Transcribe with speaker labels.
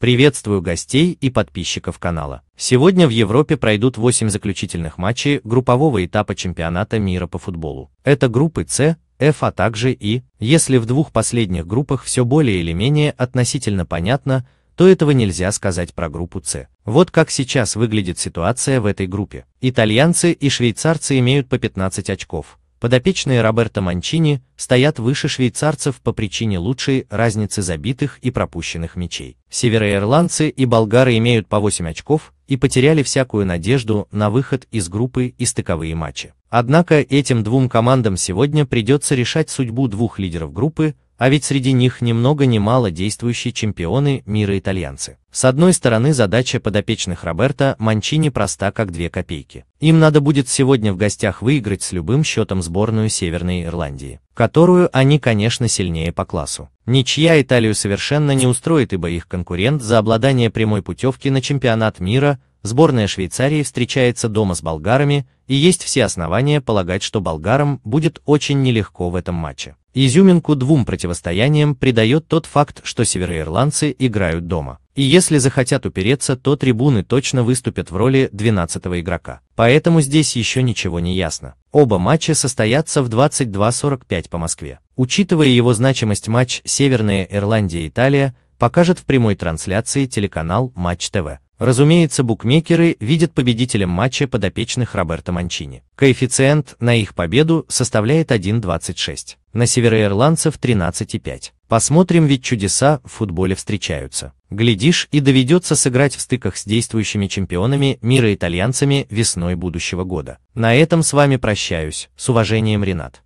Speaker 1: Приветствую гостей и подписчиков канала. Сегодня в Европе пройдут 8 заключительных матчей группового этапа чемпионата мира по футболу. Это группы С, F, а также И. Если в двух последних группах все более или менее относительно понятно, то этого нельзя сказать про группу С. Вот как сейчас выглядит ситуация в этой группе. Итальянцы и швейцарцы имеют по 15 очков, Подопечные Роберто Манчини стоят выше швейцарцев по причине лучшей разницы забитых и пропущенных мячей. Североирландцы и болгары имеют по 8 очков и потеряли всякую надежду на выход из группы и стыковые матчи. Однако этим двум командам сегодня придется решать судьбу двух лидеров группы, а ведь среди них ни много ни мало действующие чемпионы мира итальянцы. С одной стороны задача подопечных Роберта Манчини проста как две копейки. Им надо будет сегодня в гостях выиграть с любым счетом сборную Северной Ирландии, которую они, конечно, сильнее по классу. Ничья Италию совершенно не устроит, ибо их конкурент за обладание прямой путевки на чемпионат мира сборная Швейцарии встречается дома с болгарами, и есть все основания полагать, что болгарам будет очень нелегко в этом матче. Изюминку двум противостояниям придает тот факт, что североирландцы играют дома. И если захотят упереться, то трибуны точно выступят в роли 12 игрока. Поэтому здесь еще ничего не ясно. Оба матча состоятся в 22.45 по Москве. Учитывая его значимость матч Северная Ирландия и Италия покажет в прямой трансляции телеканал Матч ТВ. Разумеется, букмекеры видят победителем матча подопечных Роберта Манчини. Коэффициент на их победу составляет 1.26 на североирландцев 13,5. Посмотрим, ведь чудеса в футболе встречаются. Глядишь, и доведется сыграть в стыках с действующими чемпионами мира итальянцами весной будущего года. На этом с вами прощаюсь, с уважением Ренат.